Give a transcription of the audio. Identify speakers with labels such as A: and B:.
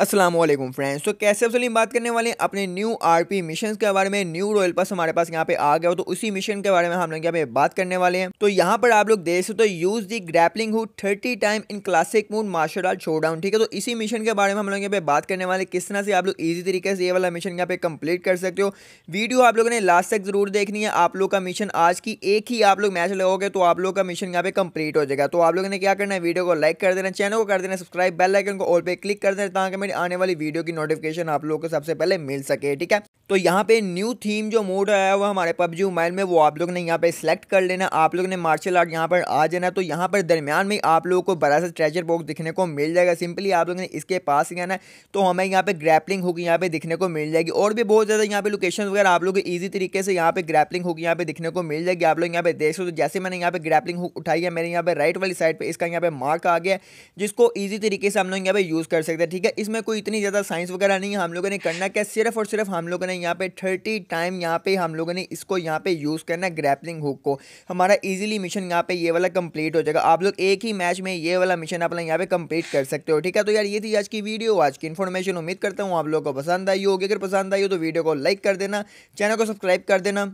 A: Aslam friends तो कैसे अब सलीम बात करने वाले हैं अपने न्यू आरपी मिशन के बारे में न्यू रॉयल पास हमारे पास यहाँ पे आ गया हो तो उसी मिशन के बारे में हम लोग यहाँ पे बात करने वाले हैं तो यहाँ पर आप लोग देख सकते हो तो use the grappling who thirty time in classic mood martial art show down ठीक है तो इसी मिशन के बारे में हम लोग यहाँ पे बात करने वाले किस तरह से आप लोग ईजी तरीके से ये वाला मिशन यहाँ पे कम्प्लीट कर सकते हो वीडियो आप लोगों ने लास्ट तक जरूर देखनी है आप लोग का मिशन आज की एक ही आप लोग मैच लगाओगे तो आप लोग का मिशन यहाँ पे कम्प्लीट हो जाएगा तो आप लोगों ने क्या करना है वीडियो को लाइक कर देना चैनल को कर देना सब्सक्राइब बेल लाइकन को और पे क्लिक कर देना ताकि मेरी आने वाली वीडियो की नोटिफिकेशन आप लोगों को सबसे पहले मिल सके ठीक है तो यहाँ पे न्यू थीम जो मोड आया हुआ हमारे पबजी मोबाइल में वो आप लोग ने यहाँ पे सिलेक्ट कर लेना आप लोग ने मार्शल आर्ट यहाँ पर आ जाना तो यहाँ पर दरमियान में आप लोगों को बड़ा सा ट्रेजर बॉक्स दिखने को मिल जाएगा सिंपली आप लोग ने इसके पास जाना है तो हमें यहाँ पे ग्रैपलिंग होगी यहाँ पे दिखने को मिल जाएगी और भी बहुत ज़्यादा यहाँ पे लोकेशन वगैरह आप लोग को ईजी तरीके से यहाँ पे ग्रैपलिंग होगी यहाँ पे दिखने को मिल जाएगी आप लोग यहाँ पे देख सकते हो जैसे मैंने यहाँ पे ग्रैपलिंग उठाई है मेरे यहाँ पे राइट वाली साइड पर इसका यहाँ पे मार्क आ गया जिसको ईजी तरीके से हम लोग यहाँ पे यूज़ कर सकते हैं ठीक है इसमें कोई इतनी ज़्यादा साइंस वगैरह नहीं है हम लोगों ने करना क्या सिर्फ और सिर्फ हम लोगों ने हैं यहाँ पे थर्टी टाइम यहाँ पे हम लोगों ने इसको यहाँ पे यूज़ करना ग्रैपलिंग हुक को हमारा इजीली मिशन यहाँ पे ये वाला कंप्लीट हो जाएगा आप लोग एक ही मैच में ये वाला मिशन अपना यहाँ पे कंप्लीट कर सकते हो ठीक है तो यार ये थी आज की वीडियो आज की इन्फॉर्मेशन उम्मीद करता हूँ आप लोग को पसंद आई होगी अगर पसंद आई हो तो वीडियो को लाइक कर देना चैनल को सब्सक्राइब कर देना